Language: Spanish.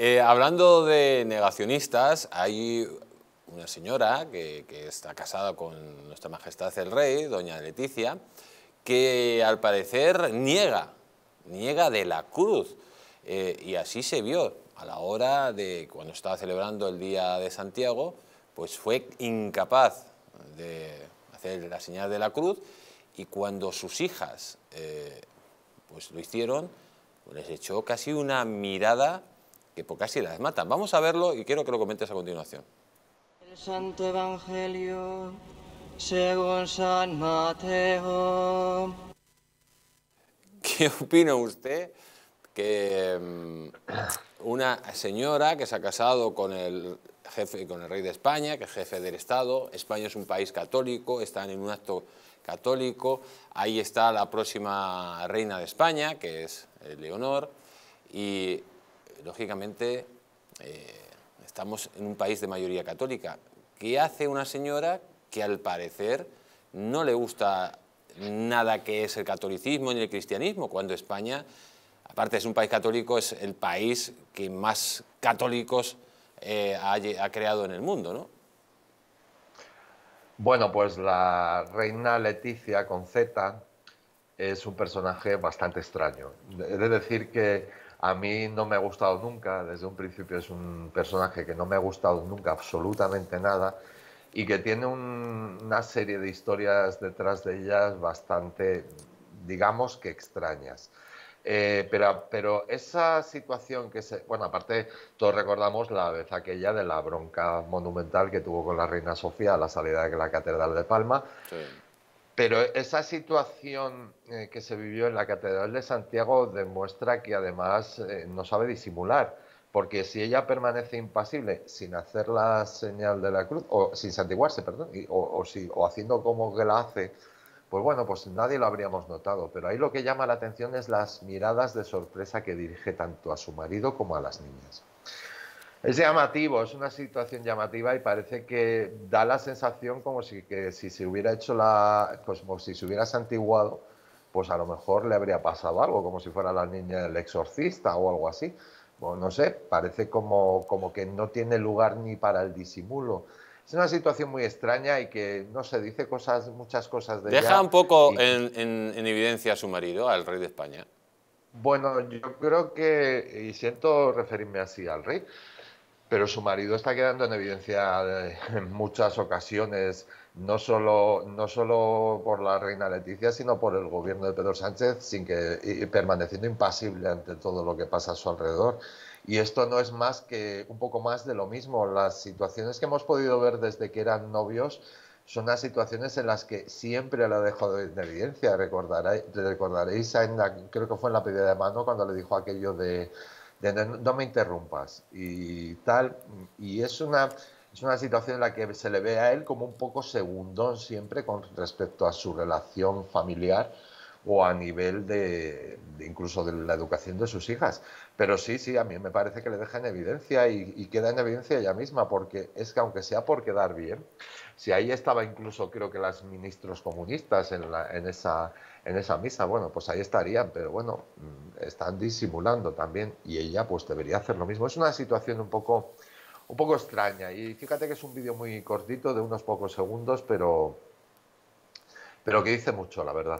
Eh, hablando de negacionistas, hay una señora que, está casada con Nuestra Majestad el Rey, doña Leticia, que al parecer niega, niega de la cruz. Eh, y así se vio a la hora de cuando estaba celebrando el Día de Santiago, pues fue incapaz de hacer la señal de la cruz y cuando sus hijas eh, pues lo hicieron, pues les echó casi una mirada que casi las matan. Vamos a verlo y quiero que lo comentes a continuación. El Santo Evangelio según San Mateo. ¿Qué opina usted que mm, una señora que se ha casado con el jefe con el rey de España, que es jefe del Estado, España es un país católico, están en un acto católico, ahí está la próxima reina de España, que es Leonor, y lógicamente, eh, estamos en un país de mayoría católica. ¿Qué hace una señora que al parecer no le gusta nada que es el catolicismo ni el cristianismo, cuando España, aparte es un país católico, es el país que más católicos eh, ha, creado en el mundo, ¿no? Bueno, pues la reina Leticia con Z es un personaje bastante extraño. he de decir que a mí no me ha gustado nunca, desde un principio es un personaje que no me ha gustado nunca absolutamente nada y que tiene una serie de historias detrás de ellas bastante, digamos que extrañas. Eh, pero, pero esa situación que se... Bueno, aparte todos recordamos la vez aquella de la bronca monumental que tuvo con la reina Sofía a la salida de la Catedral de Palma. Sí. Pero esa situación eh, que se vivió en la Catedral de Santiago demuestra que además eh, no sabe disimular, porque si ella permanece impasible sin hacer la señal de la cruz, o sin santiguarse, perdón, o, si, o haciendo como que la hace, pues bueno, pues nadie lo habríamos notado. Pero ahí lo que llama la atención es las miradas de sorpresa que dirige tanto a su marido como a las niñas. Es llamativo, es una situación llamativa y parece que da la sensación como si, que si se hubiera hecho la. como si se hubiera santiguado, pues a lo mejor le habría pasado algo, como si fuera la niña del exorcista o algo así. Bueno, no sé, parece como, como que no tiene lugar ni para el disimulo. Es una situación muy extraña y que, no se sé, dice cosas, muchas cosas de Deja un poco en evidencia a su marido, al rey de España. Bueno, yo creo que, y siento referirme así al rey, pero su marido está quedando en evidencia en muchas ocasiones, no solo, no solo por la reina Leticia, sino por el gobierno de Pedro Sánchez, sin que, permaneciendo impasible ante todo lo que pasa a su alrededor. Y esto no es más que un poco más de lo mismo. Las situaciones que hemos podido ver desde que eran novios son las situaciones en las que siempre la dejo en evidencia. Recordaréis, recordaréis en creo que fue en la pedida de mano cuando le dijo aquello de no, me interrumpas y tal. Y es una, es una situación en la que se le ve a él como un poco segundón siempre con respecto a su relación familiar o a nivel de, incluso de la educación de sus hijas. Pero sí, sí, a mí me parece que le deja en evidencia y, queda en evidencia ella misma, porque es que aunque sea por quedar bien, si ahí estaba incluso creo que las ministros comunistas en, en, esa, en esa misa, bueno, pues ahí estarían, pero bueno, mm, están disimulando también y ella pues debería hacer lo mismo. Es una situación un poco, un poco extraña y fíjate que es un vídeo muy cortito de unos pocos segundos, pero, pero que dice mucho, la verdad.